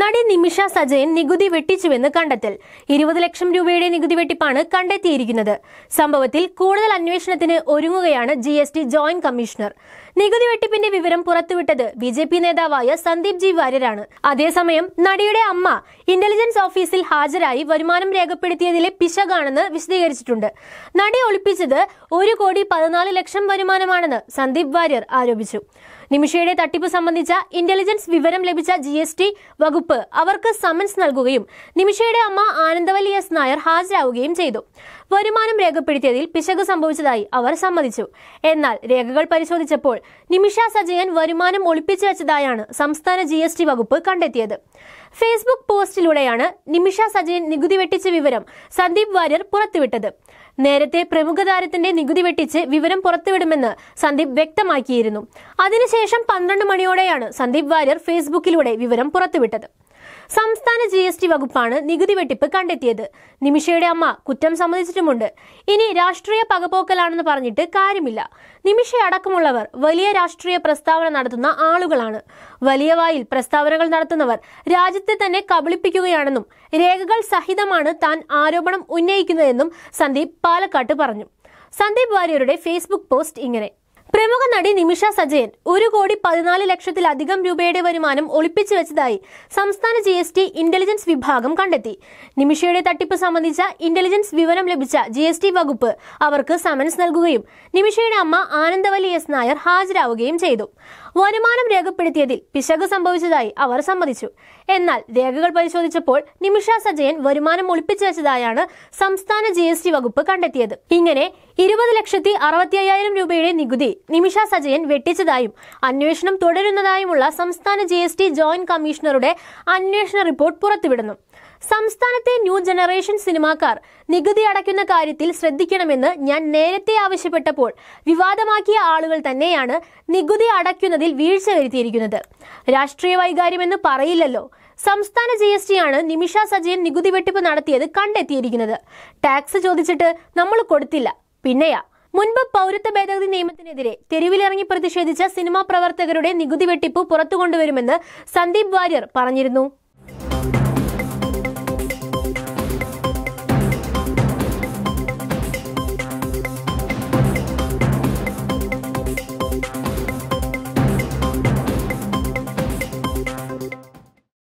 നടി നിമിഷ സജയൻ നികുതി വെട്ടിച്ചുവെന്ന് കണ്ടെത്തൽ ഇരുപത് ലക്ഷം രൂപയുടെ നികുതി വെട്ടിപ്പാണ് കണ്ടെത്തിയിരിക്കുന്നത് സംഭവത്തിൽ കൂടുതൽ അന്വേഷണത്തിന് ഒരുങ്ങുകയാണ് G S T joint commissioner നികുതി വെട്ടിപ്പിന്റെ വിവരം പുറത്തുവിട്ടത് ബി ജെ പി നേതാവായ സന്ദീപ് ജി വാര്യരാണ് അതേസമയം നടിയുടെ അമ്മ ഇന്റലിജൻസ് ഓഫീസിൽ ഹാജരായി വരുമാനം രേഖപ്പെടുത്തിയതിലെ പിശകാണെന്ന് വിശദീകരിച്ചിട്ടുണ്ട് നടി ഒളിപ്പിച്ചത് ഒരു കോടി പതിനാല് ലക്ഷം വരുമാനമാണെന്ന് സന്ദീപ് വാര്യർ ആരോപിച്ചു നിമിഷയുടെ തട്ടിപ്പ് സംബന്ധിച്ച ഇന്റലിജൻസ് വിവരം ലഭിച്ച ജി എസ് ടി വകുപ്പ് വകുപ്പ് അവർക്ക് സമൻസ് നൽകുകയും നിമിഷയുടെ അമ്മ ആനന്ദവലി എസ് നായർ ഹാജരാവുകയും ചെയ്തു വരുമാനം രേഖപ്പെടുത്തിയതിൽ പിശക് സംഭവിച്ചതായി അവർ സമ്മതിച്ചു എന്നാൽ രേഖകൾ പരിശോധിച്ചപ്പോൾ നിമിഷ സജയൻ വരുമാനം ഒളിപ്പിച്ചു വെച്ചതായാണ് സംസ്ഥാന ജി എസ് ടി വകുപ്പ് കണ്ടെത്തിയത് ഫേസ്ബുക്ക് പോസ്റ്റിലൂടെയാണ് നിമിഷ സജയൻ നികുതി വെട്ടിച്ച വിവരം സന്ദീപ് വാര്യർ പുറത്തുവിട്ടത് നേരത്തെ പ്രമുഖ താരത്തിന്റെ നികുതി വെട്ടിച്ച് വിവരം പുറത്തുവിടുമെന്ന് സന്ദീപ് വ്യക്തമാക്കിയിരുന്നു അതിനുശേഷം പന്ത്രണ്ട് മണിയോടെയാണ് സന്ദീപ് വാര്യർ ഫേസ്ബുക്കിലൂടെ വിവരം പുറത്തുവിട്ടത് സംസ്ഥാന ജി എസ് ടി വകുപ്പാണ് നികുതി വെട്ടിപ്പ് കണ്ടെത്തിയത് നിമിഷയുടെ അമ്മ കുറ്റം സമ്മതിച്ചിട്ടുമുണ്ട് ഇനി രാഷ്ട്രീയ പകപോക്കലാണെന്ന് പറഞ്ഞിട്ട് കാര്യമില്ല നിമിഷ അടക്കമുള്ളവർ വലിയ രാഷ്ട്രീയ പ്രസ്താവന നടത്തുന്ന ആളുകളാണ് വലിയ വായിൽ പ്രസ്താവനകൾ നടത്തുന്നവർ രാജ്യത്തെ തന്നെ കബളിപ്പിക്കുകയാണെന്നും രേഖകൾ സഹിതമാണ് താൻ ആരോപണം ഉന്നയിക്കുന്നതെന്നും സന്ദീപ് പാലക്കാട്ട് പറഞ്ഞു സന്ദീപ് വാര്യരുടെ ഫേസ്ബുക്ക് പോസ്റ്റ് ഇങ്ങനെ പ്രമുഖ നടി നിമിഷ സജയൻ ഒരു കോടി പതിനാല് ലക്ഷത്തിലധികം രൂപയുടെ വരുമാനം ഒളിപ്പിച്ചു വെച്ചതായി സംസ്ഥാന ജി എസ് ടി ഇന്റലിജൻസ് വിഭാഗം കണ്ടെത്തി നിമിഷയുടെ തട്ടിപ്പ് സംബന്ധിച്ച ഇന്റലിജൻസ് വിവരം ലഭിച്ച ജി എസ് ടി വകുപ്പ് അവർക്ക് സമൻസ് നൽകുകയും നിമിഷയുടെ അമ്മ ആനന്ദവലി എസ് നായർ ഹാജരാവുകയും ചെയ്തു വരുമാനം രേഖപ്പെടുത്തിയതിൽ പിശക് സംഭവിച്ചതായി അവർ സമ്മതിച്ചു എന്നാൽ രേഖകൾ പരിശോധിച്ചപ്പോൾ നിമിഷ സജയൻ വരുമാനം ഒളിപ്പിച്ചു വെച്ചതായാണ് സംസ്ഥാന ജി വകുപ്പ് കണ്ടെത്തിയത് ഇങ്ങനെ ഇരുപത് ലക്ഷത്തി അറുപത്തി അയ്യായിരം രൂപയുടെ നികുതി നിമിഷ സജയൻ വെട്ടിച്ചതായും അന്വേഷണം തുടരുന്നതായുമുള്ള സംസ്ഥാന ജി എസ് ടി ജോയിന്റ് കമ്മീഷണറുടെ അന്വേഷണ റിപ്പോർട്ട് പുറത്തുവിടുന്നു സംസ്ഥാനത്തെ ന്യൂ ജനറേഷൻ സിനിമാക്കാർ നികുതി അടയ്ക്കുന്ന കാര്യത്തിൽ ശ്രദ്ധിക്കണമെന്ന് ഞാൻ നേരത്തെ ആവശ്യപ്പെട്ടപ്പോൾ വിവാദമാക്കിയ ആളുകൾ തന്നെയാണ് നികുതി അടയ്ക്കുന്നതിൽ വീഴ്ച വരുത്തിയിരിക്കുന്നത് രാഷ്ട്രീയ വൈകാര്യമെന്ന് പറയില്ലല്ലോ സംസ്ഥാന ജി എസ് ടി ആണ് നിമിഷ സജയൻ നികുതി വെട്ടിപ്പ് നടത്തിയത് കണ്ടെത്തിയിരിക്കുന്നത് ടാക്സ് ചോദിച്ചിട്ട് നമ്മൾ കൊടുത്തില്ല പിന്നെയാ മുൻപ് പൗരത്വ ഭേദഗതി നിയമത്തിനെതിരെ തെരുവിലിറങ്ങി പ്രതിഷേധിച്ച സിനിമാ പ്രവർത്തകരുടെ നികുതി വെട്ടിപ്പ് പുറത്തുകൊണ്ടുവരുമെന്ന് സന്ദീപ് വാര്യർ പറഞ്ഞിരുന്നു